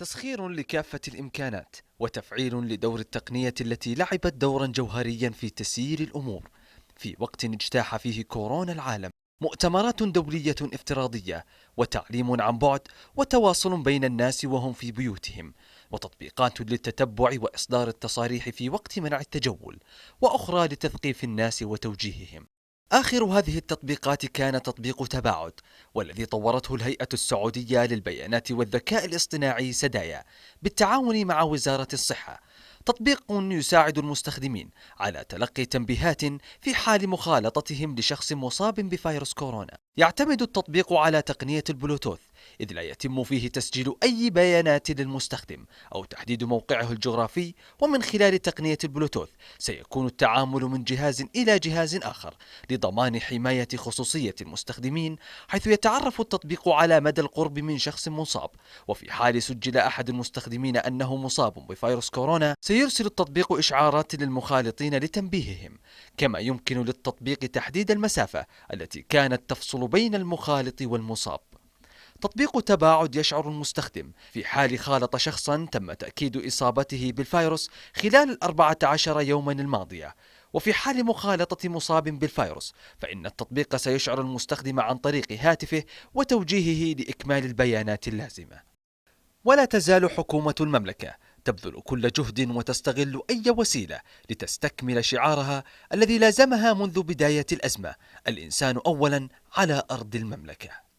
تسخير لكافة الإمكانات وتفعيل لدور التقنية التي لعبت دورا جوهريا في تسيير الأمور في وقت اجتاح فيه كورونا العالم مؤتمرات دولية افتراضية وتعليم عن بعد وتواصل بين الناس وهم في بيوتهم وتطبيقات للتتبع وإصدار التصاريح في وقت منع التجول وأخرى لتثقيف الناس وتوجيههم آخر هذه التطبيقات كان تطبيق تباعد والذي طورته الهيئة السعودية للبيانات والذكاء الاصطناعي سدايا بالتعاون مع وزارة الصحة تطبيق يساعد المستخدمين على تلقي تنبيهات في حال مخالطتهم لشخص مصاب بفيروس كورونا يعتمد التطبيق على تقنية البلوتوث إذ لا يتم فيه تسجيل أي بيانات للمستخدم أو تحديد موقعه الجغرافي ومن خلال تقنية البلوتوث سيكون التعامل من جهاز إلى جهاز آخر لضمان حماية خصوصية المستخدمين حيث يتعرف التطبيق على مدى القرب من شخص مصاب وفي حال سجل أحد المستخدمين أنه مصاب بفيروس كورونا سيرسل التطبيق إشعارات للمخالطين لتنبيههم كما يمكن للتطبيق تحديد المسافة التي كانت تفصل بين المخالط والمصاب تطبيق تباعد يشعر المستخدم في حال خالط شخصا تم تأكيد إصابته بالفيروس خلال الأربعة عشر يوما الماضية وفي حال مخالطة مصاب بالفيروس فإن التطبيق سيشعر المستخدم عن طريق هاتفه وتوجيهه لإكمال البيانات اللازمة ولا تزال حكومة المملكة تبذل كل جهد وتستغل أي وسيلة لتستكمل شعارها الذي لازمها منذ بداية الأزمة الإنسان أولا على أرض المملكة